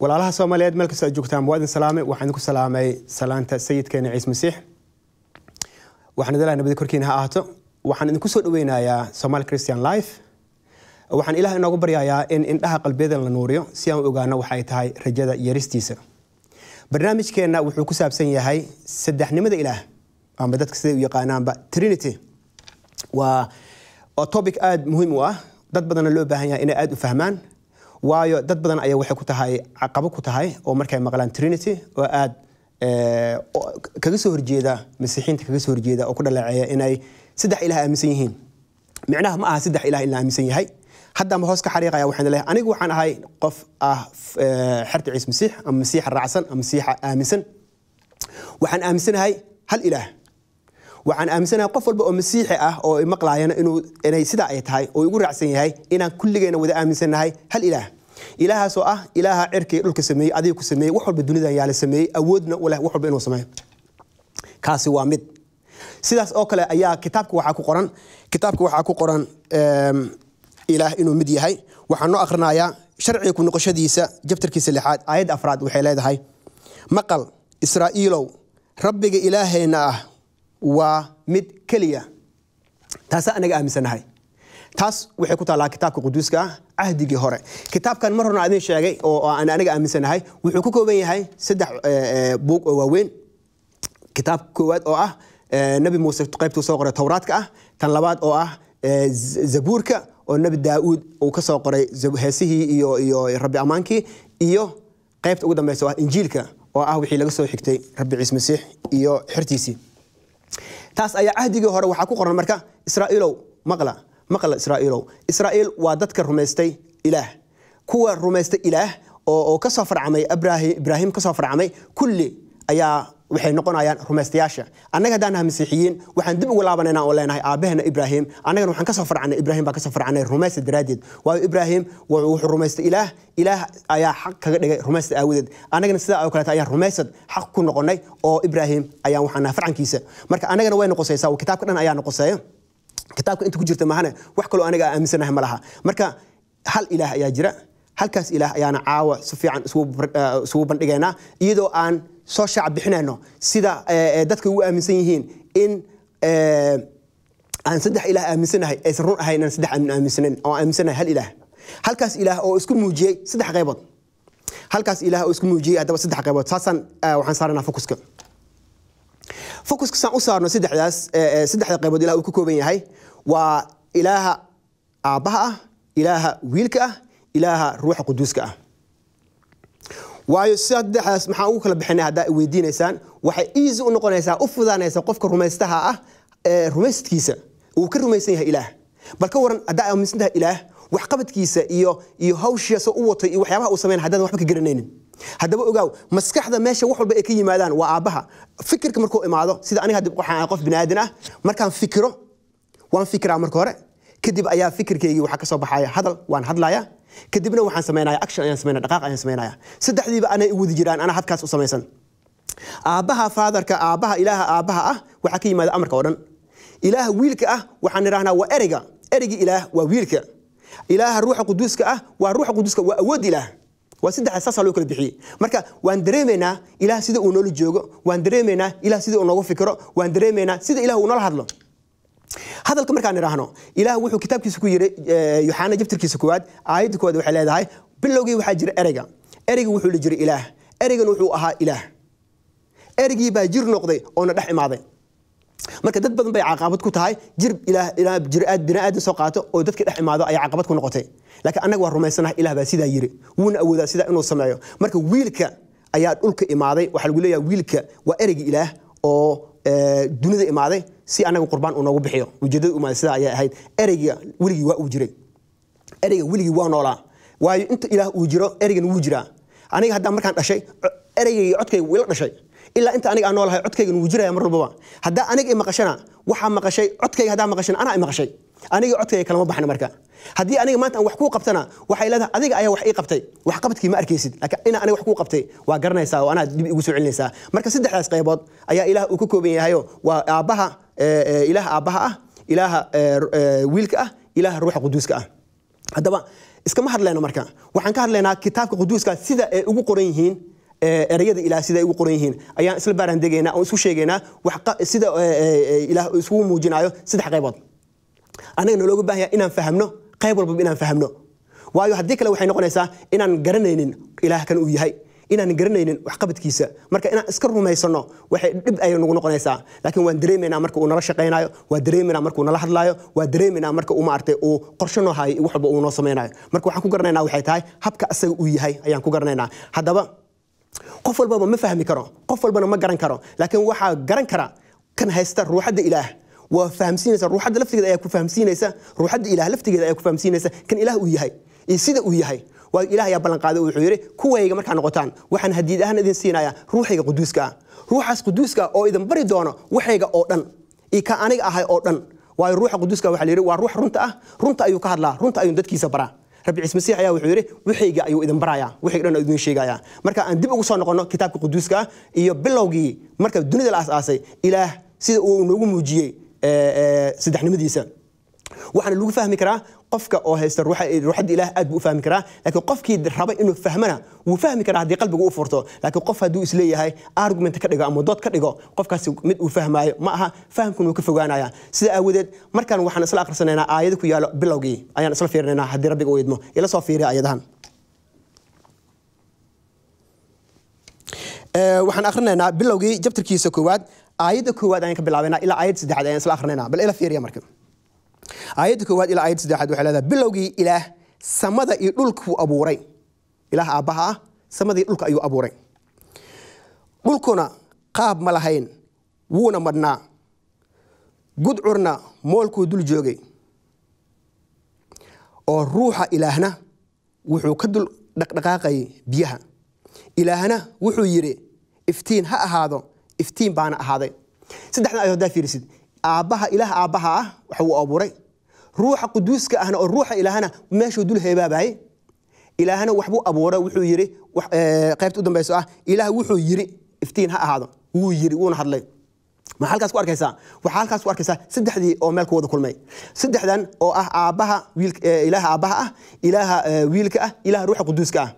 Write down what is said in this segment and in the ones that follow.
walaalaha soomaaliyeed meelkasta ad joogtaan waa idin salaamay waxaan idinku salaamay salaanta sayidkeena ciise masiix waxaan idin nabadi korkiina ha ahaato waxaan idinku soo dhaweynayaa somaali christian life waxaan ilaah inoogu baryayaa in indhaha qalbiyadan la nuuriyo si aan u ogaano waxa ay tahay rajada yaristiisa barnaamijkeenna wuxuu ku saabsan yahay saddexnimada ilaah ama dadka siday u yaqaanaanba trinity waa topic aada muhiim u ah dad badanna loo baahan yahay inay aada u fahmaan waayo dad badan ayaa waxay ku tahay caqabo ku tahay oo markay maqlaan trinity oo aad eh, kaga soo horjeeda masiixiinta kaga soo horjeeda oo ku dhaleeceeya inay saddex ilaah aaminsan yihiin micnaha ma aha saddex ilaah in la aaminsan yahay haddaan hoos ka xariiqaya waxaan leeyahay anigu waxaan ahay qof ah eh, xerta ciis masiix ama masiixa raacsan ama masiixa aaminsan waxaan aaminsanahay hal ilaah waxaan aaminsanaha qof walba oo masiixi ah oo maqlaayana inay sidaa ay tahay oo igu raacsan yahay inaan kulligeena wada aaminsannahay hal ilaah ilaahaasoo ah ilaaha cirkii dhulka sameeyey adiga ku sameeyey wax walba dunidan yaa sameeyey awoodna u wax walba inuu sameeyo kaasi waa mid sidaas oo kale ayaa kitaabka waxaa ku qoran kitaabka waxaa ku qoran ilaah inuu mid yahay waxaan noo akhrinayaa sharciga ku noqoshadiisa jabtarkiisa lixaad aayadda afraad waxay leedahay maqal israa'iilow rabbiga ilaahayna ah waa mid keliya taasa anaga aaminsanahay taas waxay ku taallaa kitaabka quduuska ah cahdigii hore kitaabkan mar horna idin sheegay oo aan anaga aaminsanahay wuxuu ku kooban yahay saddex eh, eh, buug oo waaweyn kitaab koowaad oo ah eh, nabi muuse qaybtuu soo qoray towraadka ah tan labaad oo ah zabuurka oo nabi daauud uu ka soo qoray heesihii iyo iyo rabbi ammaankii iyo qaybta ugu dambaysa oo ah injiilka oo ah wixii laga soo xigtay rabbi ciise masiix iyo xertiisii taas ayaa cahdigii hore waxaa ku qoran marka israaiilow maqla maqla israaiilow israaiil waa dadka rumaystay ilaah kuwa rumaystay ilaah oo kasoo farcamay ibraahim kasoo farcamay kulli ayaa waxay noqonayaan rumaystayaasha annaga haddaanaha masiixiyiin waxaan dib ugu laabanayna oo leenahay aabbaheena ibraahim annagana waxaan kasoo farcanay ibrahim baan kasoo farcanay rumaysta daraaddeed waayo ibraahim wuxuu rumaystay ilaah ilaah ayaa xaq kaga dhigay rumaysta aawadeed annagana sidaa oo kaleeta ayaan rumaysad xaq ku noqonay oo ibraahim ayaan waxaan nahay farcankiisa marka annagana way noqosaysaa kitaabka dhan ayaa noqosaya kitaabka inta ku jirta mahana wax kaloo aniga aaminsanahay ma marka hal ilaah ayaa jira halkaas ilaah ayaana caawa si fiican isugu bandhigaynaa iyadoo aan soo shacab bixinayno sida eh, dadka ugu aaminsan yihiin in eh, aan saddex ilaah aaminsanahay aysan run ahayn aan saddex aaminsanayn oo aaminsanahay hal ilaah halkaas ilaah oo isku muujiyey saddex qaybood halkaas ilaah oo isku muujiyey haddaba saddex qaybood saasaan eh, waxaan saaranaa fokuska fokuska saan u saarno saddexdaas saddexda qaybood ilaah uu ka kooban yahay waa ilaaha aabbaha ah ilaaha wiilka ah ilaaha ruuxa quduuska ah waayo saddexdaas maxaan ugu kala bixinay haddaa weydiinaysaan waxay easy u noqonaysaa u fudaanaysa qofka rumaystaha ah ee rumaysadkiisa uu ka rumaysan yahay ilaah bal ka waran haddaa aaminsan tahay ilaah waxqabadkiisa iyo iyo hawshiisa u watay iyo waxyaabaha uu sameyn haddaadan waxba ka garanaynin haddaba ogaaw maskaxda meesha wax walba ay ka yimaadaan waa aabbaha fikirka markuu imaado sida aniga hadda waxaan qof biniaadan ah markaan fikiro waan fikiraa marka hore kadib ayaa fikirkaygii waxaa ka soo baxaya hadal waan hadlayaa kadibna waxaan samaynayaa action ayaan samaynaya dhaqaaq ayaan samaynaya saddexdiiba anay wadi jiraan anaa hadkaas u samaysan aabbaha faadarka aabbaha ilaaha aabbaha ah waxaa ka yimaada amarka oo dhan ilaaha wiilka ah waxaan idhahnaa waa ereyga ereyga ilaah waa wiilka ilaaha ruuxa quduuska ah waa ruuxa quduuska waa awood ilaah waa saddexa saasaa loo kala bixiyey marka waan dareemaynaa ilaah sida uu noola joogo waan dareemaynaa ilaah sida uu noogu fikiro waan dareemaynaa sida ilaah uu noola hadlo hadalka markaan idhaahno ilaah wuxuu kitaabkiisa ku yiri eh, yoxaana jabtirkiisa koowaad aayadda koowaad waxay leedahay bilowgii waxaa jira ereyga ereyga wuxuu la jira ilaah ereygan wuxuu ahaa ilaah ereygii baa jir noqday oona dhex imaaday marka dad badan bay caqabad ku tahay jir biniaadan soo qaato oo dadka dhex imaado ayaa caqabad ku noqotay laakiin annaga waa rumaysanaha ilah baa sidaa yiri wuuna awoodaa sidaa inuu sameeyo marka wiilka ayaa dhulka imaaday waxaa lagu leeyahay wiilka waa ereyga ilaah oo dunida imaaday si anaga qurbaan uu noogu bixiyo ujeedada imaaday ayaa ahayd ereyga weligii waa uu jiray ereyga weligii waa noolaa waayo inta ilaah uu jiro ereygan wuu jiraa aniga haddaan markaan dhashay ereygayga codkayga ila dhashay ilaa inta aniga aan noolahay codkaygan wuu jiraya mar walbaba haddaa aniga i maqashana waxaa maqashay codkayga haddaa maqashan anaa i aniga codkayga kalama baxna marka haddii aniga maanta aan wax kuu qabtana waxay leedahay adiga ayaa wax ii qabtay wax qabadkii ma arkaysid laakiin ina aniga wax kuu qabtay waa garanaysaa oo anaad dib igu soo celinaysaa marka saddexdaas qaybood ayaa ilaah uu ka kooban yahayo waa aabbaha eh, eh, ilaaha aabbaha ah ilaaha eh, wiilka ah ilaaha ruuxa quduuska ah haddaba iskama hadlayno marka waxaan ka hadlaynaa kitaabka quduuska sida ay ugu qoran yihiin ereyada ilaah sida ay ugu qoran yihiin ayaan isla baaraan degaynaa oo isku sheegaynaa sida ilaah isugu muujinayo saddex qaybood anaga naloogu baahaya inaan fahmno qayb walbaba inaan fahmno waayo haddii kale waxay noqonaysaa inaan garanaynin ilaah kan uu yahay inaan garanaynin waxqabadkiisa marka inaan iska rumaysano waxay dhib ay nagu noqonaysaa laakiin waan dareemaynaa marka uu nala shaqaynayo waa dareemaynaa marka uu nala hadlaayo waa dareemaynaa marka uu maartay uu qorsho noo hayo wax walba uu noo samaynayo marka waxaan ku garanaynaa waxay tahay habka asaga uu yahay ayaan ku garanaynaa haddaba qof walbaba ma fahmi karo qof walbana ma garan karo laakiin waxaa garan kara kan haysta ruuxadda ilaah waa fahamsiinaysa ruuxadda laftigeeda ayaa ku fahamsiinaysa ruuxadda ilaah laftigeeda ayaa ku fahamsiinaysa kan ilaah uu yahay iyo sida uu yahay waa ilaah ayaa ballanqaaday wuxuu yidhi kuwayga markaa noqotaan waxaan hadiid ahaan idin siinayaa ruuxayga quduuska ah ruuxaas quduuska oo idin bari doono waxayga oo dhan iyo ka aniga ahay oo dhan waayo ruuxa quduuska waxa la yidhi waa ruux runta ah runta ayuu ka hadlaa runta ayuu dadkiisa baraa rabbi ciise masiix ayaa wuxuu yidhi wixayga ayuu idin barayaa wixayga dhan idin sheegayaa marka aan dib ugu soo noqonno kitaabka quduuska ah iyo bilowgii marka dunida la aas-aasay ilaah sida uu noogu muujiyey saddexnimadiisa waxaana lagu fahmi karaa qofka oo haysta ruuxadda ilaah aad buu u fahmi karaa laakiin qofkii raba inuu fahmana wuu fahmi karaa haddii qalbigu u furto laakiin qof hadduu isleeyahay argument ka dhigo ama dood ka dhigo qofkaasi mid uu fahmaayo ma aha fahamkun ka fogaanaya sida aawadeed markaan waxaan isla akhrisanaynaa aayada ku yaalo bilowgii ayaan isla fiirinaynaa haddii rabbiga u idmo ila soo fiiriya aayadahan waxaan akhrinaynaa bilowgii jabtarkiisa koowaad aayadda koowaad ayaan ka bilaabanaa ilaa aayadda saddexaad ayaan isla akhrinayna bal ila fiiriya marka aayadda koowaad ilaa aayadda saddexaad waxay leedahay bilowgii ilaah samada iyo dhulkuu abuuray ilaah aabbaha ah samadii dhulka ayuu abuuray dhulkuna qaab ma lahayn wuuna madhnaa gudcurna moolkuu dul joogay oo ruuxa ilaahna wuxuu ka dul dhaqdhaqaaqayay biyaha ilaahna wuxuu yidhi iftiin ha ahaado iftiin baana ahaaday saddexdan ayo hadaa fiirisid aabbaha ilaah aabbaha ah waxa uu abuuray ruuxa quduuska ahna oo ruuxa ilaahana meeshuu dul heebaabaayey ilaahna waxbuu abuuray wuxuu yidhi eh, qaybta u dambayso ah ilaah wuxuu yidhi iftiin ha ahaado wuu yidhi wuuna hadlay maxaa halkaas ku arkaysaa waxaa halkaas ku arkaysaa saddexdii oo meel ku wada kulmay saddexdan oo ah aabbaha wiilka eh, ilaaha aabbaha ah ilaaha eh, wiilka ah ilaaha ruuxa quduuska ah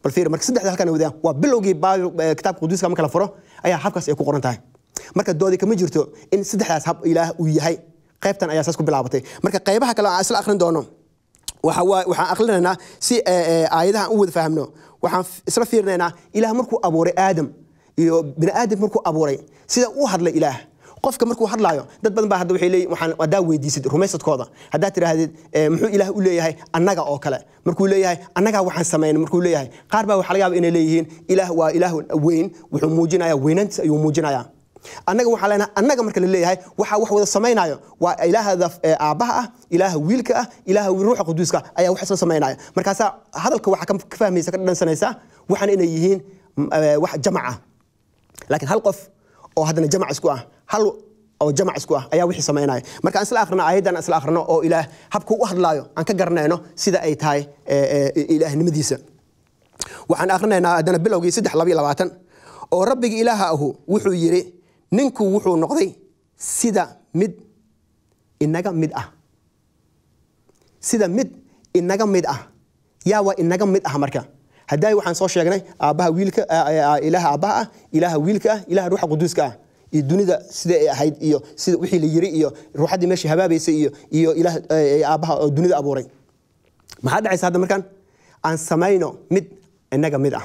bal marka saddexda halkaan wadaan waa bilowgii eh, kitaabka quduuska marka la furo ayaa habkaas ay ku qoran tahay marka doodi kama jirto in saddexdaas hab ilaah uu yahay qaybtan ayaa saas ku bilaabatay marka qaybaha kale aan isla akhrin doono waxaan akhrinaynaa si eh, eh, aayadaha u wada fahamno waxaan isla fiirinaynaa ilaah markuu abuuray aadam iyo bini aadamka markuu abuuray sida u hadlay ilaah qofka markuu hadlayo dad badan baa hadda waxay leeyihin waxaan haddaa weydiisad rumaysadkooda haddaad tidhaahdid eh, muxuu ilaah u leeyahay annaga oo kale markuu leeyahay annagaa waxaan samayn markuu leeyahay qaar baa waxa laga yaaba inay leeyihiin ilaah waa ilaah weyn wuxuu muujinayaa weynaantiisa ayuu muujinayaa annaga waxaan leenahay annaga marka la waxaa wax wada samaynayo waa ilaahda eh, aabbaha ah ilaaha wiilka ah ilaaha ruuxa quduuska ah, ayaa wax isla samaynaya markaasaa hadalka waxaa ka fahmaysa ka dhadhansanaysa waxaana inay yihiin mm, eh, wax jamaca ah. laakiin hal qof oo haddana jamac isku ah hal oo jamac isku ah ayaa wixii samaynaya marka aan isla akhrino aayaddan isla akhrino oo ilaah habkuu u hadlaayo aan ka garanayno sida ay tahay eh, eh, ilaahnimadiisa waxaan akhrinaynaa haddana bilowgii saddex labiyo labaatan oo rabbigii ilaaha ahu wuxuu yidhi ninku wuxuu noqday sida mid inaga mid ah sida mid inaga mid ah yaa waa inaga mid ah marka hadaahay waaan soo sheegnay aabbaha wiilka ilaaha aabbaha ah ilaaha wiilka ah ilaha ruuxa quduuska ah iyo dunida sida ay ahayd iyo sida wixii la yiri iyo ruuxaddii meesha habaabaysa iyo iyo ilaah e, e, aabbaha oo dunida abuuray maxaa dhacaysa hadda markaan aan samayno mid innaga mid ah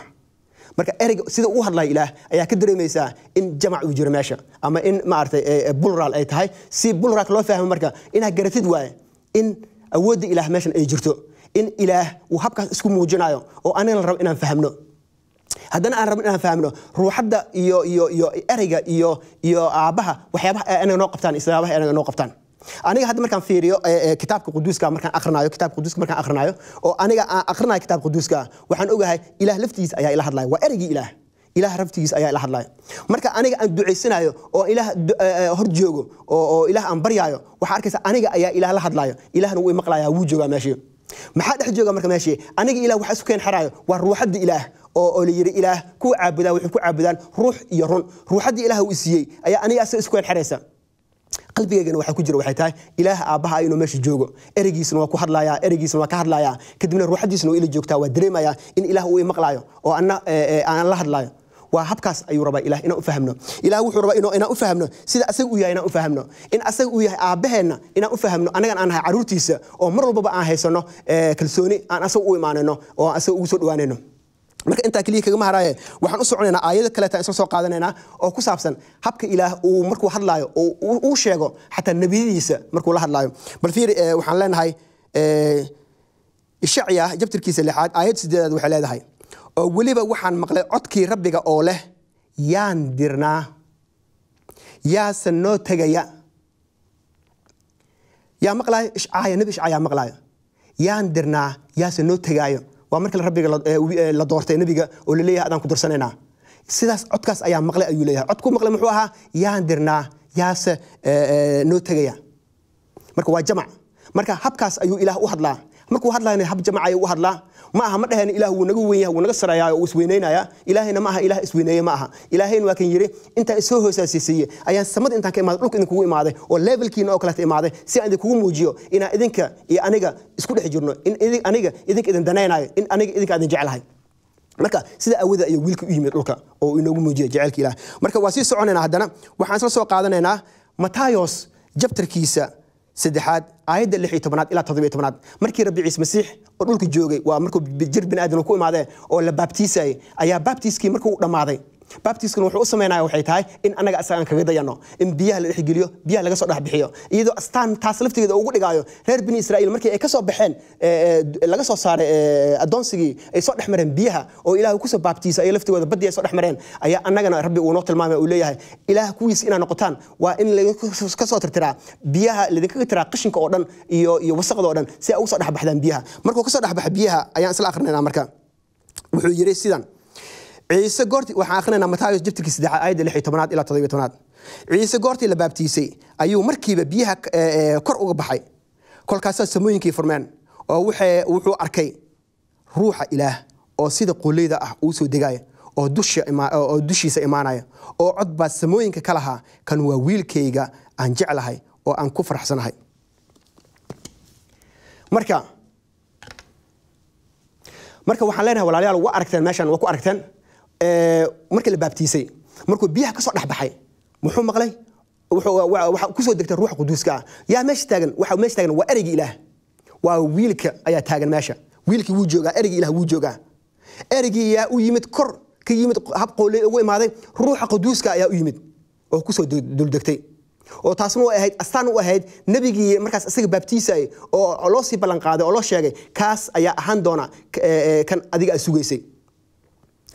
marka ereyga sida uu hadlaya ilaah ayaa ka dareemaysaa in jamac uu jiro meesha ama in maaragtay e, bulral ay tahay si bulralka loo fahmo marka inaad garatid waaye in awoodda ilaah meeshan ay jirto in ilaah uu habkaas isku muujinayo oo anigana rabo inaan fahmno haddana aan rabo inaan fahmno ruuxadda iyo iyo iyo ereyga iyo iyo aabbaha waxyaabaha anaga noo qabtaan islaabaha anaga noo qabtaan aniga hadda markaan fiiriyo eh, eh, kitaabka quduuska markaan akrinayo kitaabka quduuska markaan akrinayo oo aniga aan akrinayo kitaabka quduuska waxaan ogahay ilaah laftigiisa ayaa ila hadlaya waa ereygii ilaah ilaah raftigiisa ayaa ila hadlaya marka aniga aan ducaysanayo oo ilaah eh, hor joogo oo ilaah aan baryaayo waxaa arkaysa aniga ayaa ilaah la hadlayo ilaahna wuu imaqlayaa wuu joogaa meeshii maxaa dhex jooga marka meeshii aniga ilaah waxa isu keen xaraayo waa ruuxadda ilaah oo oo la yiri ilaah kuwa caabudaa waxay ku caabudaan ruux iyo run ruuxadda ilaah uu siiyey ayaa aniga asaga isu keen xaraysa qalbigeygana waxaa ku jira waxay tahay ilaah aabbaha inuu meesha joogo ereygiisna waa ku hadlayaa ereygiisna waa ka hadlayaa kadibna ruuxaddiisna waa ila joogtaa waa dareemayaa in ilaah uu imaqlaayo oo anna aan la hadlaayo waa habkaas ayuu rabaa ilah inaan u fahmno ilah wuxuu rabaa inaan u fahmno sida asaga u yahay inaan u fahmno in asaga uu yahay aabbaheenna inaan u fahmno annagan aan nahay carruurtiisa oo mar walbaba aan haysanno eh, kalsooni aan asaga u imaanayno oo aan asaga ugu soo dhawaanayno marka intaa keliya kagama haraaye waxaan u soconaynaa aayado kaleeta isla soo qaadanaynaa oo ku saabsan habka ilaah uu markuu hadlaayo oo uu sheego xataa nebiyadiisa markuu la hadlaayo bal fiir eh, waxaan leenahay eh, ishacya jabtirkiisa lixaad aayad sideedaad waxay leedahay oo weliba waxaan maqlay codkii rabbiga oo leh yaan dirnaa yaasan noo tegaya yaa maqlaayo ishcaaya nebi ishcaaya maqlaayo yaan dirnaa yaasan noo tegaayo waa markii rabbiga la doortay nebiga oo laleeyahay adaan ku dirsanaynaa sidaas codkaas ayaa maqlay ayuu leeyahay codku maqlay muxuu ahaa yaan dirnaa yaase noo tegaya marka waa jamac marka habkaas ayuu ilaah u hadlaa markuu hadlaayna hab jamacaya u hadlaa ma aha ma dhaheen ilaah wuu naga weyn wuu naga sarayaayo wuu isweynaynaya ilaahayna ma ilaah isweyneeye ma ilaahayna waa kan yidhi intaa isoo hoosaasiisiiye ayaan samada intaan ka imaaday dhulka idinkugu imaaday oo levelkiina oo kaleeta imaaday si aan idinkugu muujiyo inaan idinka iyo aniga isku dhex jirno in aniga idinka idin danaynayo in aniga idinka idin jeclahay marka sida awada ayuu wiilka u yimid dhulka oo inoogu muujiyay jacaylka ilaah marka waa sii soconaynaa haddana waxaan isla soo qaadanaynaa matayos jabtarkiisa saddexaad aayadda lix iyo tobnaad ilaa toddobiyo tobnaad markii rabbi ciise masiix oo dhulka joogay waa markuu jir bini aadam ku imaadee oo la baabtiisayay ayaa baabtiiskii markuu dhammaaday babtiskan wuxuu u samaynaya waxay tahay in annaga isagaan kaga dayano in biyaha la dhexgeliyo biyaha laga soo dhebixiyo iyadoo astaan taas laftigeeda ugu dhigaayo reer bani israa'iil markii ay ka baxeen eh, eh, laga soo saaray eh, addoonsigii ay soo dhex mareen biyaha oo ilaah kusoo baabtiisa ay laftigooda badii ay soo dhex mareen ayaa annagana rabbi uunoo tilmaamay uu leeyahay ilaah kuwiis inaa noqotaan waa in laydinka soo tirtiraa biyaha laydinkaga tiraa qashinka oo dhan iyo iyo wasaqda oo dhan si ay ugu soo dhexbaxdaan biyaha markuu ka soo dhexbaxa biyaha ayaan isla akhrinayna marka wuxuu yidhi sidan ciise goorti waxaan akhrinaynaa mataayo jabtirkii saddexaad aayadda lix iyo tobanaad ilaa toddobiyo tobanaad ciise goortii la baabtiisay ayuu markiiba biyaha eh, eh, kor uga baxay kolkaasaa samooyinkii furmeen oo wuxuu arkay ruuxa ilaah oo sida quleyda ah uu soo degaaya oo dushiisa imaanaya oo cod baa samooyinka ka lahaa kan waa wiilkayga aan jeclahay oo aan ku faraxsanahay marka marka waxaan leenahay walaalayaal waa aragteen meeshan waa ku aragteen markii la baabtiisay markuu biyaha kasoo dhexbaxay muxuu maqlay waxa kusoo degtay ruuxa quduuska ah. yaa meesha taagan waxa meesha taagan waa ereyga ilaah waa wiilka ayaa taagan meesha wiilkii wuu joogaa ereygii ilaah wuu joogaa ereygii yaa u yimid kor ka yimid hab ugu imaaday ruuxa quduuska ayaa u yimid oo kusoo duldegtay oo taasna ahayd astaan u ahayd nebigii markaas isaga baabtiisayay oo loo ballanqaaday oo loo sheegay kaas ayaa ahaan doona kan adiga aad sugaysay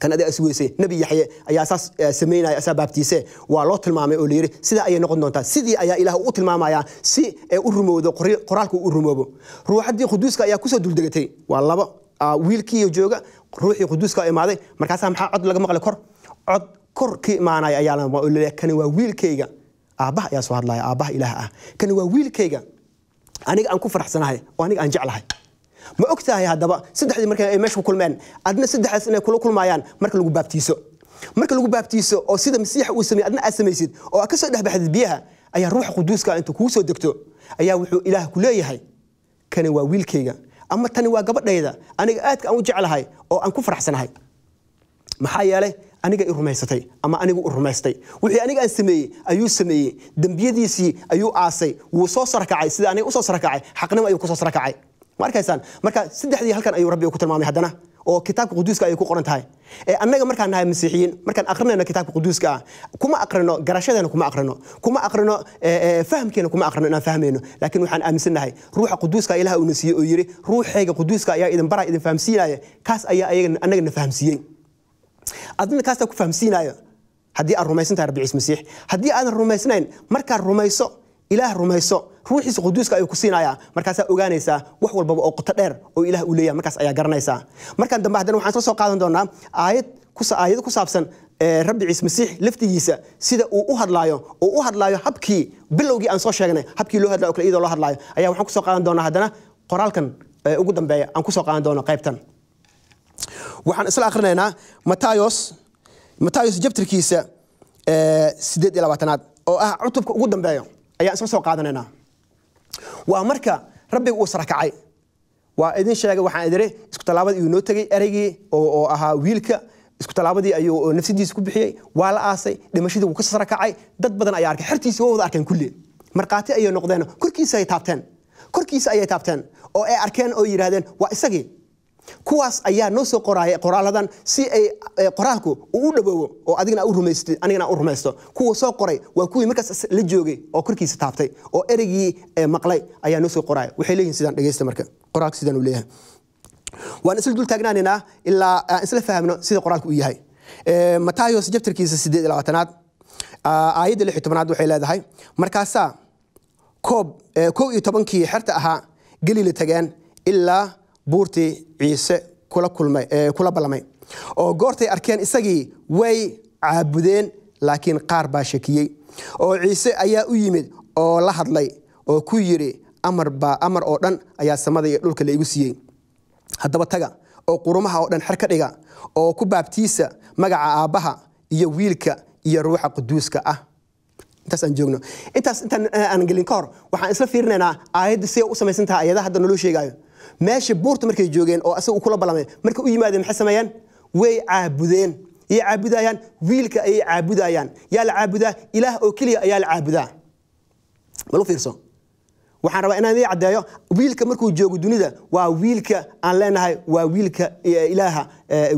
kan adaa isweyse nebi yaxye ayaa saas eh, samaynaya asaa baabtiise waa loo tilmaamay oo layidhi sidaa ayay noqon doontaa sidii ayaa ilaah u tilmaamayaa si eh, u rumowdo qoraalka u rumoobo ruuxaddii quduuska ayaa kusoo duldegatay waa labo wiilkiiyo jooga ruuxii quduuska imaaday markaasaa maxaa cod laga maqlay kor cod kor ka imaanaya ayaa kani waa wiilkayga aabbaha ayaa soo hadlaya aabbaha ilaah ah kani waa wiilkayga aniga aan ku faraxsanahay oo aniga aan jeclahay ma og tahay haddaba saddexdii marka ay meesha ku kulmeen adna saddexdaas inay kula kulmayaan marka lagu baabtiiso marka lagu baabtiiso oo sida masiixa uu sameyey adna aad samaysid oo aad ka soo dhexbaxdid biyaha ayaa ruuxa quduuska intuu kuu soo degto ayaa wuxuu ilaah ku leeyahay kani waa wiilkayga ama tani waa gabadhayda aniga aadka aan u jeclahay oo aan ku faraxsanahay maxaa yeelay aniga i rumaysatay ama aniga u rumaystay wixii aniga aan sameeyey ayuu sameeyey dembiyadiisii ayuu aasay wuu soo sarakacay sida aniga usoo sarakacay xaqnimo ayuu kusoo sarakacay ma arkaysaan marka saddexdii halkan ayuu rabbi ku tilmaamay haddana oo kitaabka quduuska ayay ku qoran tahay ee annaga markaan nahay masiixiyiin markaan akrinayno kitaabka quduuska ah kuma akrino garashadeena kuma akrino kuma akrino fahamkeena kuma akrino inaan fahmayno laakiin waxaan aaminsannahay ruuxa quduuska ilaha uuna siiyey oo yidhi ruuxayga quduuska ayaa idin baraa idin fahamsiinaya kaas ayaa annagana fahamsiiyey adina kaasaa ku fahamsiinaayo haddii aad rumaysan tahay rabbi ciis masiix haddii aadan rumaysnayn markaad rumayso ilaah rumayso ruuxiisa quduuska ay ku siinayaan markaasaa ogaanaysaa wax walbaba oo qoto dheer oo ilaah uu leeyahay markaas ayaa garanaysaa markaan dambe haddana waxaan soo qaadan doonaa aayad aayad ku saabsan eh, rabbi ciise masiix laftigiisa sida uu u hadlaayo oo u hadlaayo habkii bilowgii aan soo sheegnay habkii loo hadlayo kale iyadoo loo hadlaayo ayaa waxaan kusoo qaadan doonaa haddana qoraalkan eh, ugu dambeeya aan kusoo qaadan doono qaybtan waxaan isla akrinaynaa matayos matayos jabtirkiisa eh, sideed iyo labaatanaad oo ah cutubka ugu dambeeyo ayaan isla soo qaadanaynaa waa marka rabbiga uu sarakacay waa idin sheegay waxaan idire isku tallaabada iyuu noo tegey ereygii oo ahaa wiilka isku tallaabadii ayuu nafsadiisa ku bixiyey waa la aasay dhimashadii wuu ka sarakacay dad badan ayaa arkay xertiisa wa wada arkeen kulli markhaati ayay noqdeen korkiisa ay taabteen korkiisa ayay taabteen oo ay arkeen oo yidhaahdeen waa isagii kuwaas ayaa noo soo qoraaya qoraaladan si ay eh, qoraalku uu u dhawoowo oo adigna anigana u rumaysto kuwa soo qoray waa kuwii markaas la joogay oo korkiisa taabtay oo ereygii eh, maqlay ayaa noo soo qoraaya waxay leeyihin sidaan dhegeysta marka qoraalku sidaan uu leeyahay waan isla dul taagnaanaynaa ilaa aan eh, isla fahamno sida qoraalku u yahay matayos jabtarkiisa sideed iyo labaatanaad ah, aayadda lix iyo tobanaad waxay leedahay markaasaa koob kow iyo tobankii xerta ahaa gelila tageen ilaa buurtii ciise kula ballamay oo goortay arkeen isagii way caabudeen laakiin qaar baa shakiyey oo ciise ayaa u yimid oo la hadlay oo ku yidhi amar oo dhan ayaa samada iyo dhulka laigu siiyey haddaba taga oo qurumaha oo dhan xer ka dhiga oo ku baabtiisa magaca aabbaha iyo wiilka iyo ruuxa quduuska ah intaas aan joogno intaas intaan eh, aan gelin ka hor waxaan isla fiirinaynaa aayadda siday u samaysan tahay ayadaha hadda naloo sheegaayo meesha buurta markay joogeen oo asaga kula balame markay u yimaadeen maxay sameeyaan way caabudeen yay caabudayaan wiilka ayay caabudayaan yaa la caabudaa ilaah oo keliya ayaa la caabudaa malu fiirso waxaan rabaa inaan idii caddeeyo wiilka markuu joogo dunida waa wiilka aan leenahay waa wiilka ilaaha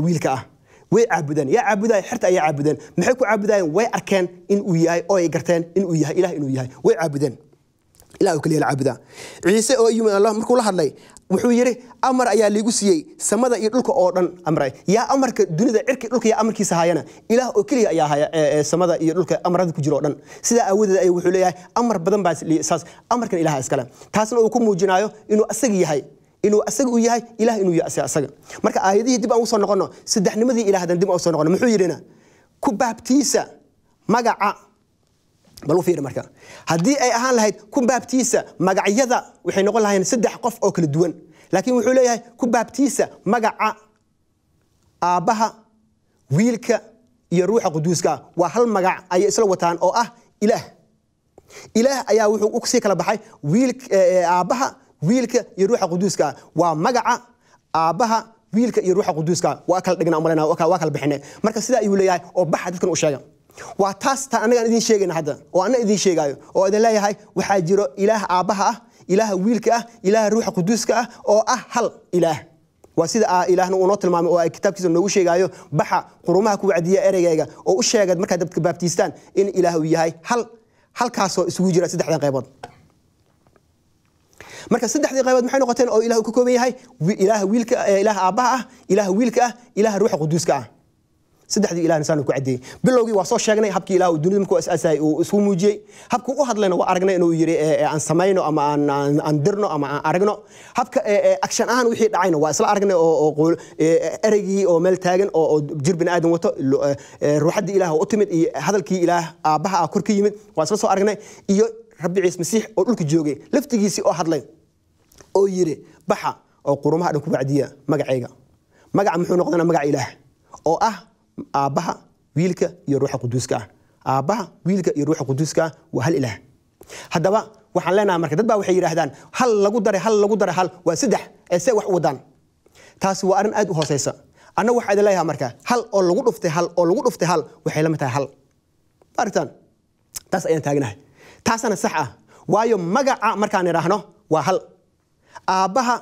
wiilka ah way caabudeen yaa caabudaaya xerta ayaa caabudeen maxay ku caabudayeen way arkeen in yahay oo ay garteen in yahay ilaah inuu yahay way caabudeen ilaah kaliya la caabudaa ciise oo yimid allah markuu la hadlay wuxuu yidhi amar ayaa liigu siiyey samada iyo dhulka oo dhan amra yaa amarka dunida cirka dhulka yaa amarkiisa hayana ilaah oo keliya ayaa haya samada iyo dhulka amarada ku jira oo dhan sidaa aawadeed ay wuxuu leeyahay amar badan baa amarkan ilaah iskale taasna uu ku muujinayo inuu asaga yahay inuu asaga u yahay ilaah inuu yahay asaga marka aayadihii dib aan usoo noqono saddexnimadii ilaah haddaan dib aan usoo noqono muxuu yidhina ku baabtiisa magaca balufiri marka haddii ay ahaan lahayd kubaabtiisa magacyada waxay noqon lahayn saddex qof oo kala duwan laakiin wuxuu leeyahay kubaabtiisa magaca aabbaha wiilka iyo ruuxa quduuska ah. waa hal magac ayay isla wataan oo ah ilaah ilaah ayaa wuxuu usii kala baxay eh, aabbaha wiilka iyo ruuxa quduuska ah. waa magaca aabbaha wiilka iyo ruuxa quduuska ah. waa kala dhigna malan waa kala bixine marka sidaa ayuu leeyahay oo baxa dadkan u sheega waa taasta annagaan idiin sheegayna hadda oo anna idiin sheegaayo oo idin leeyahay waxaa jiro ilaah aabbaha ah ilaaha wiilka ah ilaaha ruuxa quduuska ah oo ah hal ilaah waa sida ilaahna uunoo tilmaamay oo ay kitaabkiisa noogu sheegaayo baxa qurumaha ku wacdiya ereygayga oo u sheegad markaad dadka baabtiistaan in ilaah uu yahay hal halkaasoo isugu jira saddexdan qaybood marka saddexdii qaybood maxay noqoteen oo ilaah uu ka kooban yahay ilaaha wiilka eh, ilaaha aabbaha ah ilaaha wiilka ah ilaaha ruuxa quduuska ah saddexdii ilaahna saanu ku cadeeyey bilowgii waa soo sheegnay habkii ilaah dunida markuu asaasayay uu isku muujiyey habkuu u hadlayna waa aragnay inuu yidhi eh, eh, aan samayno ama aan dirno ama aan aragno habka eh, action ahaan wixii dhacayna waa isla aragnay oo ereygii oo meel taagan oo jir bini aadan wato ruuxaddii ilaah u timid iyo hadalkii ilaah aabbaha ah kor ka yimid waa isla soo aragnay iyo rabbi ciis masiix oo dhulka joogay laftigiisii oo hadlay oo yidhi baxa oo qurumaha dhan ku wacdiya magacayga magaca muxuu noqdana magaca ilaah oo ah aabbaha wiilka iyo ruuxa quduuska ah aabbaha wiilka iyo ruuxa quduuska ah waa hal ilaah haddaba waxaan leenahay marka dad baa waxay yidhaahdaan hal lagu dare hal lagu dare hal waa saddex ee wax u wadaan taasi waa arrin aad u hooseysa annagu waxaa idin leeyahay marka hal oo lagu dhuftay hal oo lagu dhuftay hal waxay la tahay hal maaragtaan taas ayaan taagnahay taasana sax ah waayo magaca markaan idhaahno waa hal aabbaha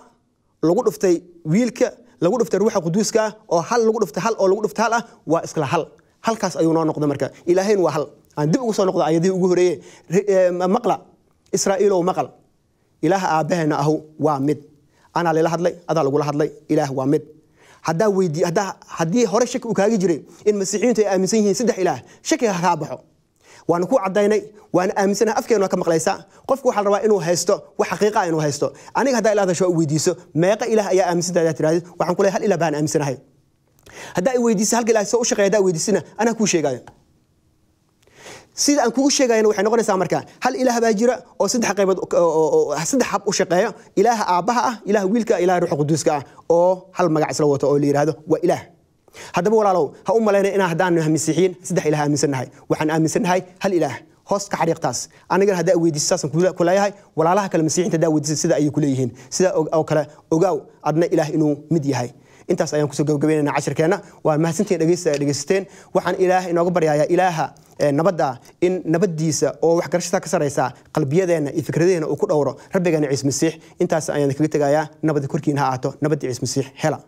lagu dhuftay wiilka lagu dhufta ruuxa quduuska oo hal lagu dhufta hal oo lagu dhufta hal ah waa iskala hal halkaas ayuu noo noqda marka ilaahayn waa hal aan dib ugu soo noqdo ayadihii ugu horeeye eh, maqla israa'iilow maqal ilaah aabbaheena ahu waa mid anaa lila hadlay adaa lagula hadlay ilaah waa mid haddaa weydii haddaa haddii hore shaki uu kaagi jiray in masiixiyiintu ay aaminsan yihiin saddex ilaah shaki ha kaa baxo waan ku cadaynay waan aaminsanaha afkeenu ka maqlaysa qofku waxaa la rabaa inuu haysto wax xaqiiqa ah inuu haysto aniga haddaa ilaah dasho weydiiso meeqa ilaah ayaa aaminsantaada tirahdid waxaan ku hal ilaah baan aaminsanahay haddaa weydiisa halka ilaah soo u shaqeeya haddaa weydiisina anaa kuu sheegaayo sida aan kugu sheegayana waxay noqonaysaa marka hal ilaah baa jira oo saddex qaybood saddex hab u shaqeeyo ilaaha aabbaha ah ilaaha wiilka ah, ilaaha ruuxa quduuska ah oo hal magac isla wato oo la yidhaahdo waa ilaah haddaba walaalow ha u malaynaya inaan haddaan nahay saddex ilaah aaminsannahay waxaan aaminsannahay hal ilaah hoos ka xariiqtaas anigana haddaa weydiiso saasaan kuleeyahay walaalaha kale masiixiinta haddaa weydiisa sida ayay kuleeyihiin sida oo kale ogaaw adna ilaah inuu mid yahay intaas ayaan kusoo gabagabeynayna cashirkeenna waa mahadsantiin dhegeysta ay waxaan ilaah inooga baryayaa ilaaha nabadda in nabaddiisa oo waxgarashada ka saraysa qalbiyadeenna iyo fikradeenna uu ku dhowro rabbigeena ciis masiix intaas ayaan kaga tegayaa nabadda korkiina ha ahaato nabadda ciis masiix hela